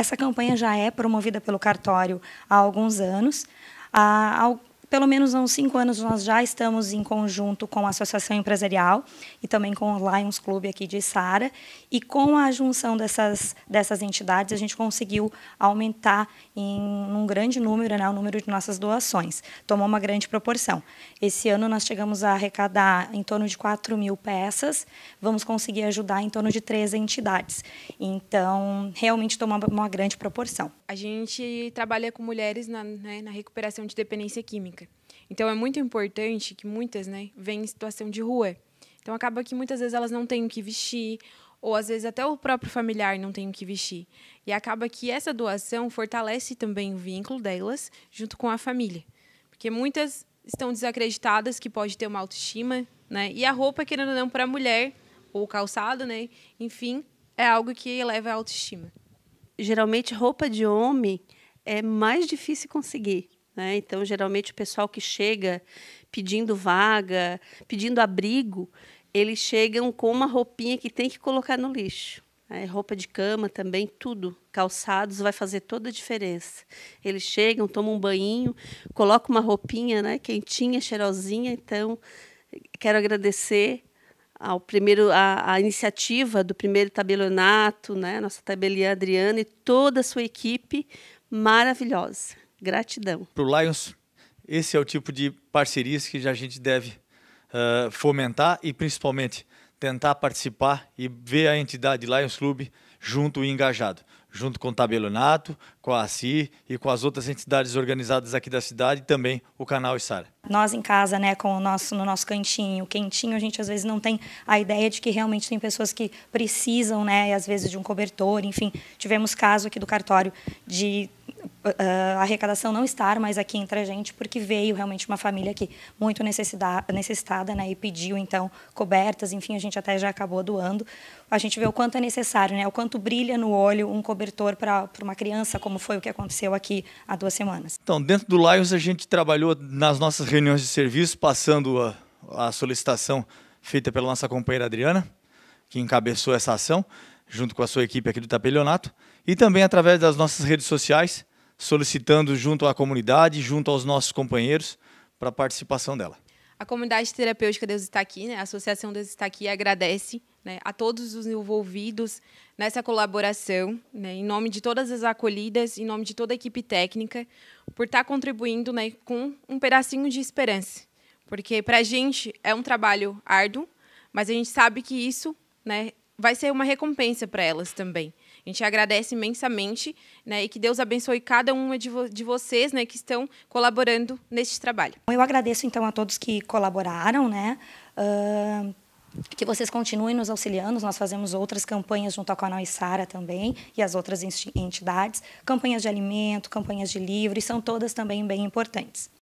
Essa campanha já é promovida pelo cartório há alguns anos. Há, pelo menos há uns cinco anos nós já estamos em conjunto com a Associação Empresarial e também com o Lions Club aqui de Sara. E com a junção dessas, dessas entidades, a gente conseguiu aumentar em um grande número né, o número de nossas doações. Tomou uma grande proporção. Esse ano nós chegamos a arrecadar em torno de 4 mil peças. Vamos conseguir ajudar em torno de três entidades. Então, realmente tomou uma grande proporção. A gente trabalha com mulheres na, né, na recuperação de dependência química. Então é muito importante que muitas, né, vêm em situação de rua. Então acaba que muitas vezes elas não têm o que vestir, ou às vezes até o próprio familiar não tem o que vestir. E acaba que essa doação fortalece também o vínculo delas junto com a família. Porque muitas estão desacreditadas que pode ter uma autoestima, né? E a roupa, querendo ou não, para a mulher, ou calçado, né? Enfim, é algo que eleva a autoestima. Geralmente roupa de homem é mais difícil conseguir né? Então, geralmente, o pessoal que chega pedindo vaga, pedindo abrigo, eles chegam com uma roupinha que tem que colocar no lixo. Né? Roupa de cama também, tudo. Calçados vai fazer toda a diferença. Eles chegam, tomam um banho, colocam uma roupinha né, quentinha, cheirosinha. Então, quero agradecer ao primeiro a, a, iniciativa do primeiro tabelionato, né, nossa tabelinha Adriana e toda a sua equipe maravilhosa. Gratidão. Para o Lions, esse é o tipo de parcerias que a gente deve uh, fomentar e principalmente tentar participar e ver a entidade Lions Club junto e engajado, junto com o Tabelonato, com a ACI e com as outras entidades organizadas aqui da cidade e também o canal Isara. Nós em casa, né, com o nosso no nosso cantinho, quentinho, a gente às vezes não tem a ideia de que realmente tem pessoas que precisam, né, às vezes de um cobertor, enfim, tivemos caso aqui do cartório de ah, a arrecadação não estar mais aqui entre a gente, porque veio realmente uma família aqui muito necessitada né, e pediu, então, cobertas, enfim, a gente até já acabou doando. A gente vê o quanto é necessário, né, o quanto brilha no olho um cobertor para uma criança, como foi o que aconteceu aqui há duas semanas. Então, dentro do Lions, a gente trabalhou nas nossas reuniões de serviço, passando a, a solicitação feita pela nossa companheira Adriana, que encabeçou essa ação, junto com a sua equipe aqui do Tapelionato, e também através das nossas redes sociais, solicitando junto à comunidade, junto aos nossos companheiros, para a participação dela. A comunidade terapêutica Deus está aqui, né? a Associação Deus está aqui agradece né, a todos os envolvidos nessa colaboração, né, em nome de todas as acolhidas, em nome de toda a equipe técnica, por estar contribuindo né, com um pedacinho de esperança. Porque para a gente é um trabalho árduo, mas a gente sabe que isso né, vai ser uma recompensa para elas também. A gente agradece imensamente, né? E que Deus abençoe cada uma de, vo de vocês, né? Que estão colaborando neste trabalho. Eu agradeço, então, a todos que colaboraram, né? Uh que vocês continuem nos auxiliando. Nós fazemos outras campanhas junto a canal Sara também e as outras entidades, campanhas de alimento, campanhas de livro, e são todas também bem importantes.